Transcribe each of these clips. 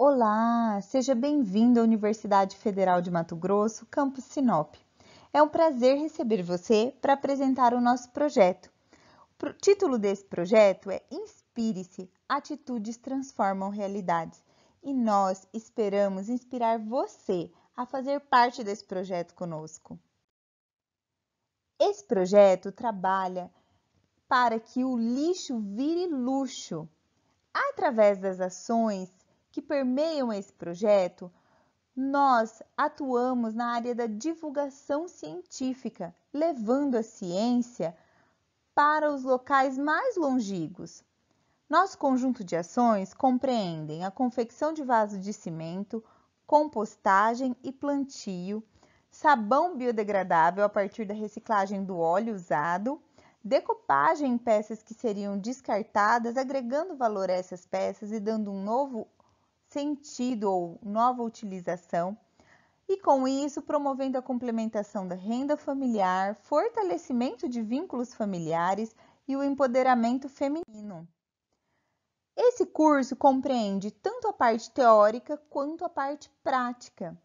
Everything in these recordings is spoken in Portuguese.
Olá, seja bem-vindo à Universidade Federal de Mato Grosso, campus Sinop. É um prazer receber você para apresentar o nosso projeto. O título desse projeto é Inspire-se, atitudes transformam realidades. E nós esperamos inspirar você a fazer parte desse projeto conosco. Esse projeto trabalha para que o lixo vire luxo através das ações que permeiam esse projeto, nós atuamos na área da divulgação científica, levando a ciência para os locais mais longínquos. Nosso conjunto de ações compreendem a confecção de vasos de cimento, compostagem e plantio, sabão biodegradável a partir da reciclagem do óleo usado, decupagem em peças que seriam descartadas, agregando valor a essas peças e dando um novo sentido ou nova utilização, e com isso promovendo a complementação da renda familiar, fortalecimento de vínculos familiares e o empoderamento feminino. Esse curso compreende tanto a parte teórica quanto a parte prática,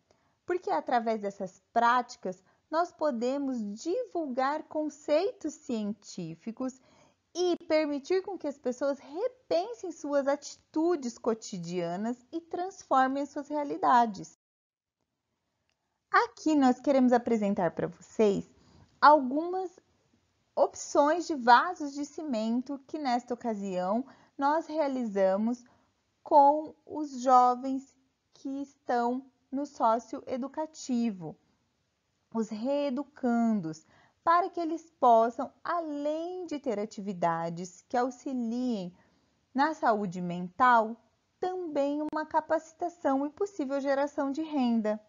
porque através dessas práticas nós podemos divulgar conceitos científicos e permitir com que as pessoas repensem suas atitudes cotidianas e transformem suas realidades. Aqui nós queremos apresentar para vocês algumas opções de vasos de cimento que nesta ocasião nós realizamos com os jovens que estão no sócio educativo, os reeducandos, para que eles possam, além de ter atividades que auxiliem na saúde mental, também uma capacitação e possível geração de renda.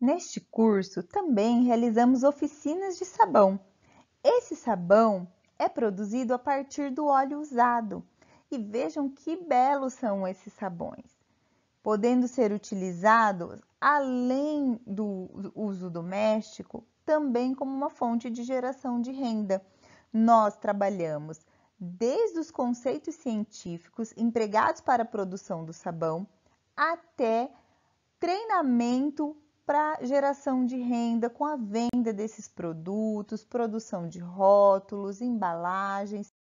Neste curso também realizamos oficinas de sabão. Esse sabão é produzido a partir do óleo usado e vejam que belos são esses sabões, podendo ser utilizados além do uso doméstico também como uma fonte de geração de renda. Nós trabalhamos desde os conceitos científicos empregados para a produção do sabão até treinamento para geração de renda com a venda desses produtos, produção de rótulos, embalagens,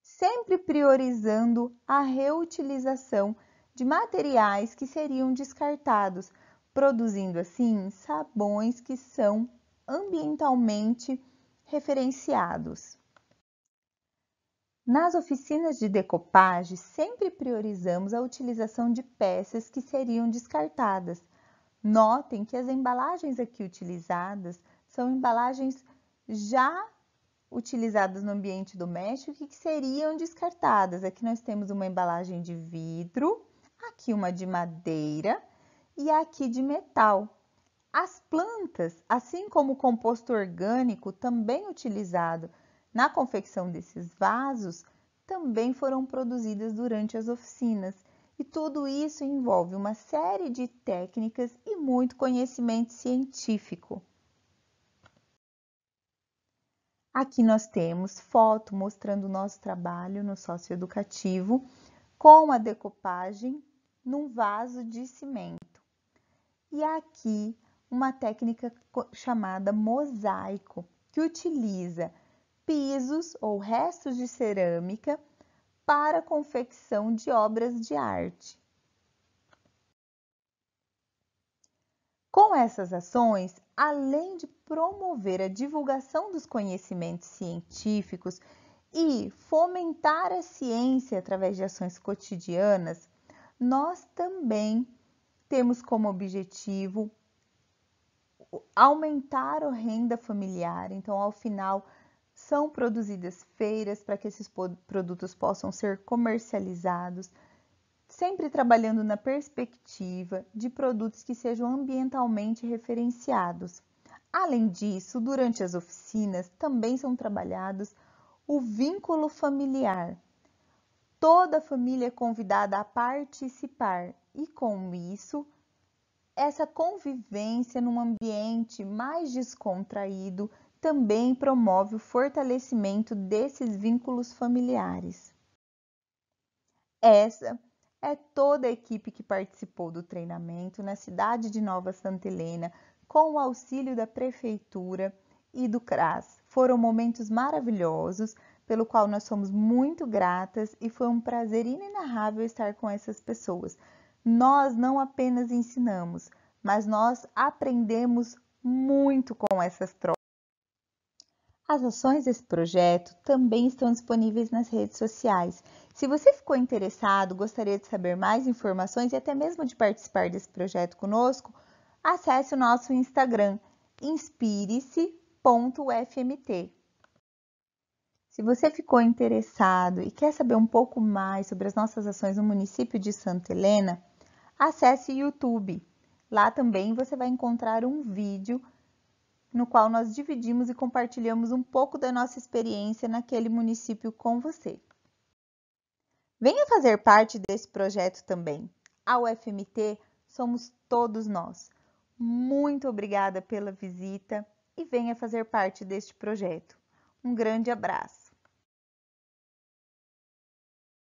sempre priorizando a reutilização de materiais que seriam descartados, produzindo assim sabões que são ambientalmente referenciados. Nas oficinas de decopagem, sempre priorizamos a utilização de peças que seriam descartadas. Notem que as embalagens aqui utilizadas são embalagens já utilizadas no ambiente doméstico e que seriam descartadas. Aqui nós temos uma embalagem de vidro, aqui uma de madeira e aqui de metal. As plantas, assim como o composto orgânico também utilizado na confecção desses vasos, também foram produzidas durante as oficinas, e tudo isso envolve uma série de técnicas e muito conhecimento científico. Aqui nós temos foto mostrando o nosso trabalho no socioeducativo com a decopagem num vaso de cimento. E aqui uma técnica chamada mosaico, que utiliza pisos ou restos de cerâmica para a confecção de obras de arte. Com essas ações, além de promover a divulgação dos conhecimentos científicos e fomentar a ciência através de ações cotidianas, nós também temos como objetivo aumentar a renda familiar. Então, ao final, são produzidas feiras para que esses produtos possam ser comercializados, sempre trabalhando na perspectiva de produtos que sejam ambientalmente referenciados. Além disso, durante as oficinas também são trabalhados o vínculo familiar. Toda a família é convidada a participar e, com isso, essa convivência num ambiente mais descontraído também promove o fortalecimento desses vínculos familiares. Essa é toda a equipe que participou do treinamento na cidade de Nova Santa Helena, com o auxílio da prefeitura e do CRAS. Foram momentos maravilhosos, pelo qual nós somos muito gratas e foi um prazer inenarrável estar com essas pessoas. Nós não apenas ensinamos, mas nós aprendemos muito com essas trocas. As ações desse projeto também estão disponíveis nas redes sociais. Se você ficou interessado, gostaria de saber mais informações e até mesmo de participar desse projeto conosco, acesse o nosso Instagram inspire-se.fmt. Se você ficou interessado e quer saber um pouco mais sobre as nossas ações no município de Santa Helena, acesse YouTube. Lá também você vai encontrar um vídeo no qual nós dividimos e compartilhamos um pouco da nossa experiência naquele município com você. Venha fazer parte desse projeto também. A UFMT somos todos nós. Muito obrigada pela visita e venha fazer parte deste projeto. Um grande abraço!